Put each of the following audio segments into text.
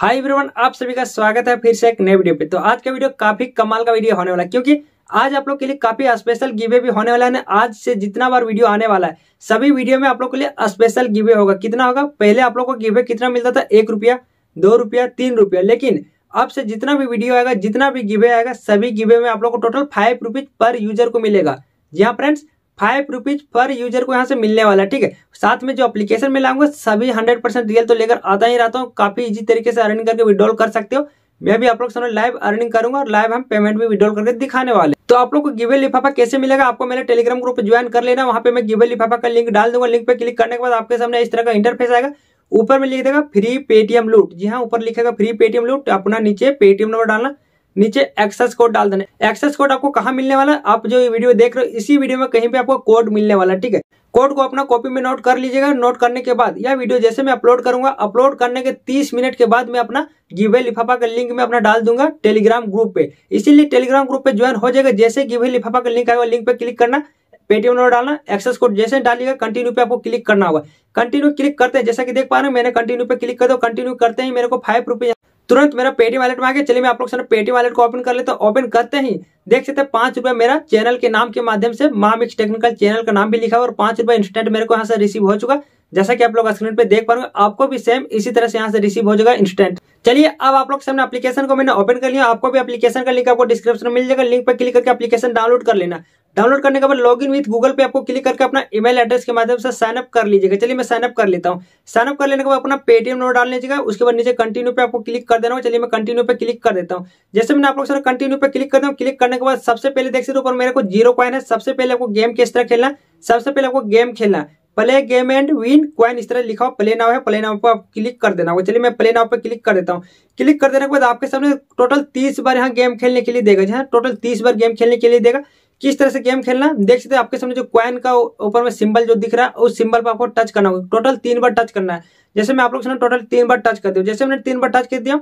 hi everyone आप सभी का स्वागत है फिर से एक नए वीडियो पे तो आज का वीडियो काफी कमाल का वीडियो होने वाला है क्योंकि आज आप लोग के लिए काफी स्पेशल गिवे भी होने वाला है आज से जितना बार वीडियो आने वाला है सभी वीडियो में आप लोग के लिए स्पेशल गिवे होगा कितना होगा पहले आप लोग को गिवे कितना मिलता था एक रुपया दो रुपया तीन रुपया लेकिन अब से जितना भी वीडियो आएगा जितना भी गिवे आएगा सभी गिवे में आप लोग को टोटल फाइव पर यूजर को मिलेगा जी हाँ फ्रेंड्स फाइव रुपीज पर यूजर को यहाँ से मिलने वाला ठीक है साथ में जो एप्लीकेशन में लाऊंगा सभी हंड्रेड परसेंट रियल तो लेकर आता ही रहता हूँ काफी इजी तरीके से अर्निंग करके विड्रॉल कर सकते हो मैं भी आप लोग सामने लाइव अर्निंग करूंगा और लाइव हम पेमेंट भी विड्रॉल करके दिखाने वाले तो आप लोग को गिवे लिफाफा कैसे मिलेगा आपको मेरे टेलीग्राम ग्रुप ज्वाइन कर लेना वहाँ पे मैं गिवे लिफाफा का लिंक डाल दूंगा लिंक पे क्लिक करने के बाद आपके सामने इस तरह का इंटरफेस आएगा ऊपर में लिख देगा फ्री पेटीएम लूट जी हाँ ऊपर लिखेगा फ्री पेटीएम लूट अपना नीचे पेटीएम नंबर डालना नीचे एक्सेस कोड डाल देना एक्सेस कोड आपको कहा मिलने वाला है आप जो ये वीडियो देख रहे हो इसी वीडियो में कहीं पे आपको कोड मिलने वाला है ठीक है कोड को अपना कॉपी में नोट कर लीजिएगा नोट करने के बाद यह वीडियो जैसे मैं अपलोड करूंगा अपलोड करने के 30 मिनट के बाद मैं अपना गिवे लिफाफा का लिंक में अपना डाल दूंगा टेलीग्राम ग्रुप पे इसीलिए टेलीग्राम ग्रुप पे ज्वाइन हो जाएगा जैसे गिवे लिफाफा का लिंक आएगा लिंक पे क्लिक करना पेटीएम नंबर डालना एक्सेस कोड जैसे डालिएगा कंटिन्यू पे आपको क्लिक करना होगा कंटिन्यू क्लिक करते हैं जैसा कि देख पा रहे हैं मैंने कंटिन्यू पे क्लिक कर दो कंटिन्यू करते ही मेरे को फाइव तुरंत मेरा पेटी वालेट में आ गया चलिए मैं आप लोग सर पेटी वालेट को ओपन कर लेता हूँ ओपन करते ही देख सकते हैं पांच रुपए मेरा चैनल के नाम के माध्यम से मा मिक्स टेक्निकल चैनल का नाम भी लिखा हुआ और पांच रुपए इंस्टेंट मेरे को यहाँ से रिसीव हो चुका जैसा कि आप लोग स्क्रीन पे देख पाओगे आपको भी सेम इसी तरह से यहाँ से रिसीव हो जाएगा इंस्टेंट चलिए अब आप लोग सामने एप्लीकेशन को मैंने ओपन कर लिया आपको भी एप्लीकेशन का लिंक आपको डिस्क्रिप्शन में मिल जाएगा लिंक पर क्लिक करके एप्लीकेशन डाउनलोड कर लेना डाउनलोड करने के बाद लॉग इन विथ गूगल पे आपको क्लिक करके अपना ईमेल एड्रेस के माध्यम से साइनअप कर लीजिएगा चलिए मैं साइनअप कर लेता हूँ साइनअप कर लेने के बाद अपना पेटीएम नंबर डाल लीजिएगा उसके बाद नीचे कंटिन्यू पे आपको क्लिक कर देना चलिए मैं कंटिन्यू पे क्लिक कर देता हूँ जैसे मैंने आप लोग सर कंटिन्यू पे क्लिक करता हूँ क्लिक करने के बाद सबसे पहले देख सकते हो ऊपर मेरे को जीरो कॉइन है सबसे पहले आपको गेम किस तरह खेलना सबसे पहले आपको गेम खेलना play game and win coin इस तरह लिखा हो प्ले नाव है प्ले नाव पर आप क्लिक कर देना होगा चलिए मैं प्ले नाव पर क्लिक कर देता हूँ क्लिक कर देने के बाद आपके सामने टोटल तीस बार यहाँ गेम खेलने के लिए देगा जी हाँ टोटल तीस बार गेम खेलने के लिए देगा किस तरह से गेम खेलना देख सकते हैं आपके सामने जो क्वाइन का ऊपर में सिंबल जो दिख रहा है उस सिंबल पर आपको टच करना होगा टोटल तीन बार टच करना है जैसे मैं आप लोग टोटल तीन बार टच कर दिया जैसे मैंने तीन बार टच कर दिया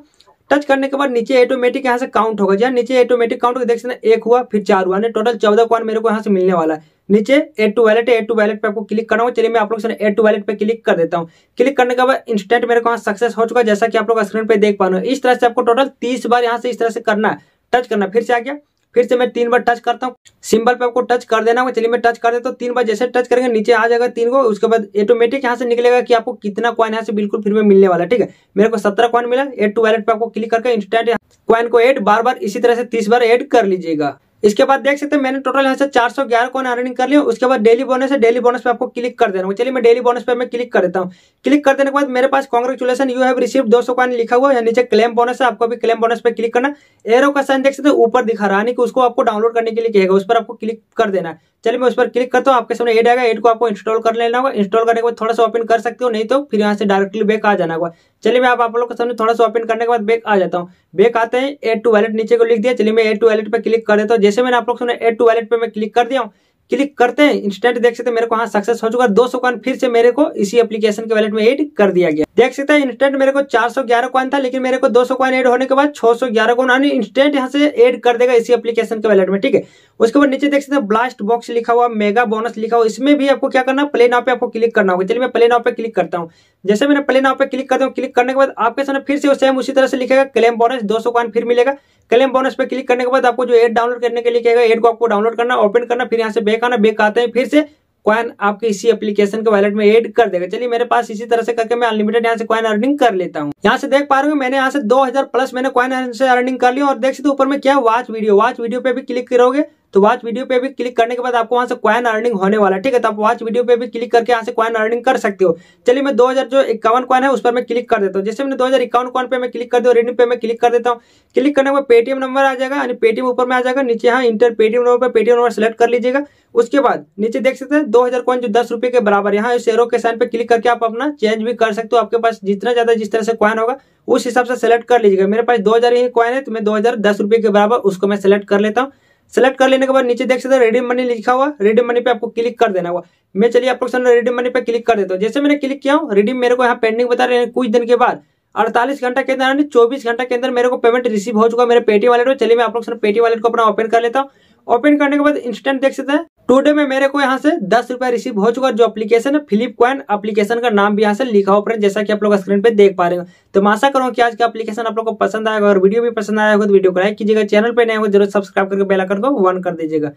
टच करने के बाद नीचे ऑटोमेटिक यहाँ से काउंट होगा जहाँ नीचे ऑटोमेटिक काउंट देख सकते एक हुआ फिर चार हुआ टोटल चौदह क्वान मेरे को यहाँ से मिलने वाला है नीचे add to wallet add to wallet पे आपको क्लिक करना होगा चलिए मैं आप लोग ए टू वैलेट पे क्लिक कर देता हूँ क्लिक करने के बाद इंस्टेंट मेरे को यहाँ सक्सेस हो चुका है जैसा कि आप लोग स्क्रीन पे देख पा रहे हो इस तरह से आपको टोटल तीस बार यहाँ से इस तरह से करना है टच करना फिर से आ गया फिर से मैं तीन बार टच करता हूँ सिंबल पे आपको टच कर देना होगा चलिए मैं टच कर देता हूँ तीन बार जैसे टच करेंगे नीचे आ जाएगा तीन को उसके बाद ऑटोमेटिक यहाँ से निकलेगा कि आपको कितना क्वाइन यहाँ से बिल्कुल फिर में मिलने वाला है ठीक है मेरे को सत्रह क्वाइन मिला एड टू वैलेट पर आपको क्लिक करके इंस्टेंट क्वाइन को एड बार बार इसी तरह से तीस बार एड कर लीजिएगा इसके बाद देख सकते हैं मैंने टोटल यहाँ से 411 कॉइन अर्निंग कर लिया उसके बाद डेली बोनस है डेली बोनस पे आपको क्लिक कर दे रहा हूँ चलिए मैं डेली बोनस पे मैं क्लिक कर देता हूँ क्लिक कर देने के बाद मेरे पास congratulation you have receive 200 coin लिखा हुआ है नीचे क्लेम बोनस है आपको भी क्लेम बोनस पे क्लिक करना एरो का साइन देख सकते हैं ऊपर दिखा रहा है कि उसको आपको डाउनलोड करने के लिए कहेगा उस पर आपको क्लिक कर देना है चलिए मैं उस पर क्लिक करता हूँ आपके सामने एड आएगा एड को आपको इंस्टॉल कर लेना होगा इंस्टॉल करने के बाद थोड़ा सा ओपन कर सकते हो नहीं तो फिर यहाँ से डायरेक्टली बैक आ जाना होगा चलिए मैं आप, आप लोग के सामने थोड़ा सा ओपन करने के बाद बैक आ जाता हूँ बैक आते हैं एड टू वैलेट नीचे को लिख दिया चलिए मैं एड टू वैलेट पर क्लिक कर देता हूँ जैसे मैंने आप लोग सुना एड टू वैलेट पे मैं क्लिक कर दिया हूँ क्लिक करते हैं इंस्टेंट देख सकते हैं मेरे को हाँ सक्सेस हो चुका दो सौ फिर से मेरे को इसी एप्लीकेशन के वैलेट में एड कर दिया गया देख सकते हैं इंस्टेंट मेरे को 411 कॉइन था लेकिन मेरे को 200 कॉइन एड होने के बाद 611 कॉइन यानी इंस्टेंट यहाँ से एड कर देगा इसी एप्लीकेशन के वैलेट में ठीक है उसके बाद नीचे देख सकते हैं ब्लास्ट बॉक्स लिखा हुआ मेगा बोनस लिखा हुआ इसमें भी आपको क्या करना प्ले नाव पे आपको क्लिक करना होगा चलिए मैं प्ले नाव पे क्लिक करता हूँ जैसे मैंने प्ले नाव पे क्लिक करता हूँ क्लिक करने के बाद आपके सामने फिर से सेम उसी तरह से लिखेगा क्लेम बोनस दो सौ फिर मिलेगा क्लेम बोनस पे क्लिक करने के बाद आपको जो एड डाउनलोड करने के लिए कहेगा एड को आपको डाउनलोड करना ओपन करना फिर यहाँ से बैक आना बैक आते हैं फिर से क्वाइन आपके इसी एप्लीकेशन के वैलेट में एड कर देगा चलिए मेरे पास इसी तरह से करके मैं अनलिमिटेड यहाँ से क्वाइन अर्निंग कर लेता हूँ यहाँ से देख पा रहा हूँ मैंने यहाँ से दो प्लस मैंने क्वाइन से अर्निंग कर ली और देख सकते ऊपर में क्या वॉच वीडियो वॉच वीडियो पे भी क्लिक करोगे तो वॉच वीडियो पे भी क्लिक करने के बाद आपको वहां से क्वाइन अर्निंग होने वाला है ठीक है तो आप वॉच वीडियो पे भी क्लिक करके यहाँ से क्वाइन अर्निंग कर सकते हो चलिए मैं दो हजार जो इक्यावन क्वाइन है उस पर मैं क्लिक कर देता हूँ जैसे मैंने दो हजार इक्यावन क्वाइन पे मैं क्लिक कर दिया रिडीम पे मैं क्लिक कर देता हूँ क्लिक करने के बाद पेटीएम नंबर आ जाएगा यानी पेटीएम ऊपर में आ जाएगा नीचे यहाँ इंटर पेटीएम नंबर पर पेटीएम नंबर सेलेक्ट कर लीजिएगा उसके बाद नीचे देख सकते हैं दो हजार कॉइन जो दस रुपए के बराबर यहाँ शेयरों के साइन पे क्लिक करके आप अपना चेंज भी कर सकते हो आपके पास जितना ज्यादा जिस तरह से क्वाइन होगा उस हिसाब से सेलेक्ट कर लीजिएगा मेरे पास दो हजार ही क्वाइन है तो मैं दो हजार दस रुपए के बराबर उसको मैं सेलेक्ट कर लेता हूँ सेलेक्ट कर लेने के बाद नीचे देख सकते हैं रेडी मनी लिखा हुआ रेडी मनी पे आपको क्लिक कर देना हुआ मैं चलिए अप्रोक्सन रेडी मनी पे क्लिक कर देता हूँ जैसे मैंने क्लिक किया हूँ रिडीम मेरे को यहाँ पेंडिंग बता रहे कुछ दिन के बाद अड़तालीस घंटा के अंदर चौबीस घंटा के अंदर मेरे को पेमेंट रिसीव हो चुका है मेरे पेटी वाले में चलिए मैं लोग पेटी वालेट को अपना ओपन कर लेता हूँ ओपन करने के बाद इंस्टेंट देख सकते हैं टुडे में मेरे को यहाँ से दस रुपया रिसीव हो चुका है जो एप्लीकेशन है फ्लिप कॉइन एप्लीकेशन का नाम भी यहाँ से लिखा हो फ्रेंड जैसा कि आप लोग स्क्रीन पे देख पा रहे हो तो मैं आशा करूँ कि आज का एप्लीकेशन आप लोग को पसंद आएगा और वीडियो भी पसंद आएगा होगा तो वीडियो को लाइक कीजिएगा चैनल पर नए हो जरूर सब्सक्राइब करके बेलाकन को वन कर दीजिएगा